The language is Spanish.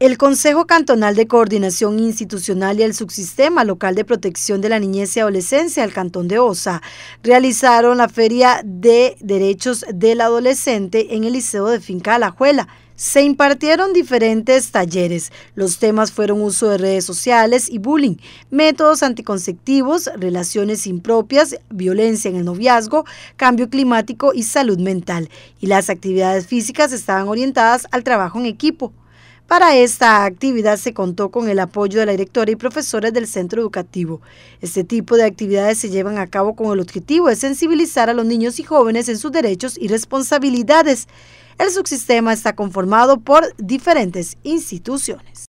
El Consejo Cantonal de Coordinación Institucional y el Subsistema Local de Protección de la Niñez y Adolescencia del Cantón de Osa realizaron la Feria de Derechos del Adolescente en el Liceo de Finca Alajuela. Se impartieron diferentes talleres. Los temas fueron uso de redes sociales y bullying, métodos anticonceptivos, relaciones impropias, violencia en el noviazgo, cambio climático y salud mental. Y las actividades físicas estaban orientadas al trabajo en equipo, para esta actividad se contó con el apoyo de la directora y profesores del centro educativo. Este tipo de actividades se llevan a cabo con el objetivo de sensibilizar a los niños y jóvenes en sus derechos y responsabilidades. El subsistema está conformado por diferentes instituciones.